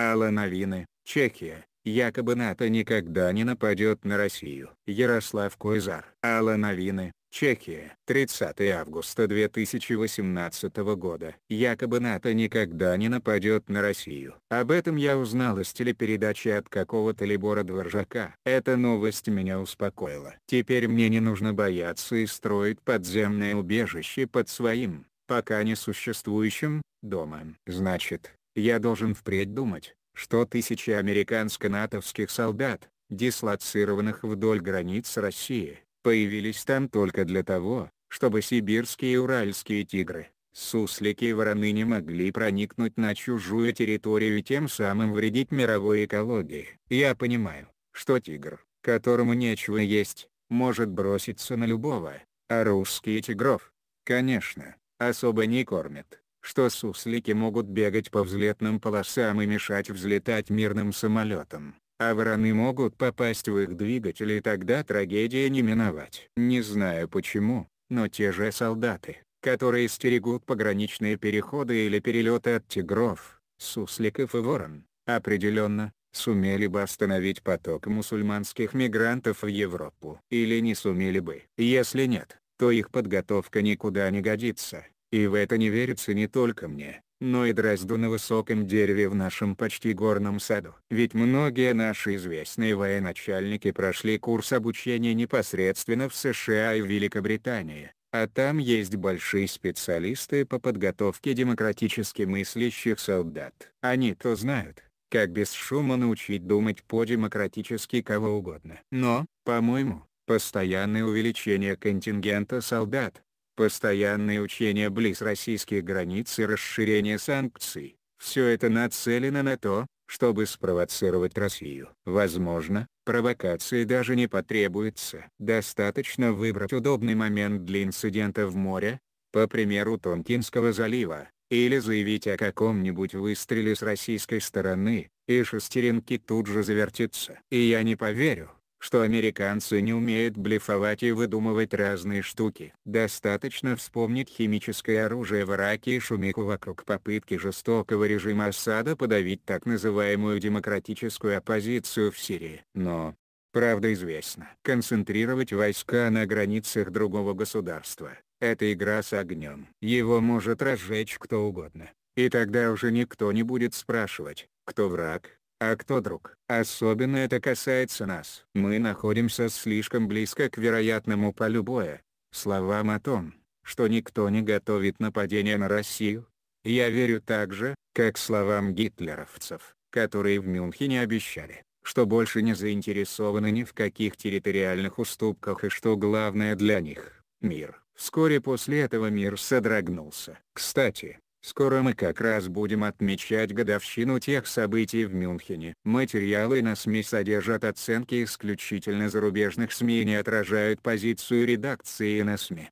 Алла Новины, Чехия. Якобы НАТО никогда не нападет на Россию. Ярослав Койзар. Алла Новины, Чехия. 30 августа 2018 года. Якобы НАТО никогда не нападет на Россию. Об этом я узнал из телепередачи от какого-то Либора Дворжака. Эта новость меня успокоила. Теперь мне не нужно бояться и строить подземное убежище под своим, пока не существующим, домом. Значит, я должен впредь думать, что тысячи американско-натовских солдат, дислоцированных вдоль границ России, появились там только для того, чтобы сибирские и уральские тигры, суслики и вороны не могли проникнуть на чужую территорию и тем самым вредить мировой экологии. Я понимаю, что тигр, которому нечего есть, может броситься на любого, а русские тигров, конечно, особо не кормят что суслики могут бегать по взлетным полосам и мешать взлетать мирным самолетам, а вороны могут попасть в их двигатели и тогда трагедия не миновать. Не знаю почему, но те же солдаты, которые стерегут пограничные переходы или перелеты от тигров, сусликов и ворон, определенно, сумели бы остановить поток мусульманских мигрантов в Европу. Или не сумели бы. Если нет, то их подготовка никуда не годится. И в это не верится не только мне, но и дрозду на высоком дереве в нашем почти горном саду. Ведь многие наши известные военачальники прошли курс обучения непосредственно в США и в Великобритании, а там есть большие специалисты по подготовке демократически мыслящих солдат. Они-то знают, как без шума научить думать по-демократически кого угодно. Но, по-моему, постоянное увеличение контингента солдат, Постоянные учения близ российских границ и расширение санкций – все это нацелено на то, чтобы спровоцировать Россию. Возможно, провокации даже не потребуется. Достаточно выбрать удобный момент для инцидента в море, по примеру Тонкинского залива, или заявить о каком-нибудь выстреле с российской стороны, и шестеренки тут же завертятся. И я не поверю, что американцы не умеют блефовать и выдумывать разные штуки. Достаточно вспомнить химическое оружие в Ираке и шумиху вокруг попытки жестокого режима Асада подавить так называемую демократическую оппозицию в Сирии. Но, правда известно, концентрировать войска на границах другого государства – это игра с огнем. Его может разжечь кто угодно. И тогда уже никто не будет спрашивать, кто враг, а кто друг. Особенно это касается нас. Мы находимся слишком близко к вероятному полю боя. Словам о том, что никто не готовит нападение на Россию, я верю так же, как словам гитлеровцев, которые в Мюнхене обещали, что больше не заинтересованы ни в каких территориальных уступках и что главное для них – мир. Вскоре после этого мир содрогнулся. Кстати, Скоро мы как раз будем отмечать годовщину тех событий в Мюнхене. Материалы на СМИ содержат оценки исключительно зарубежных СМИ и не отражают позицию редакции на СМИ.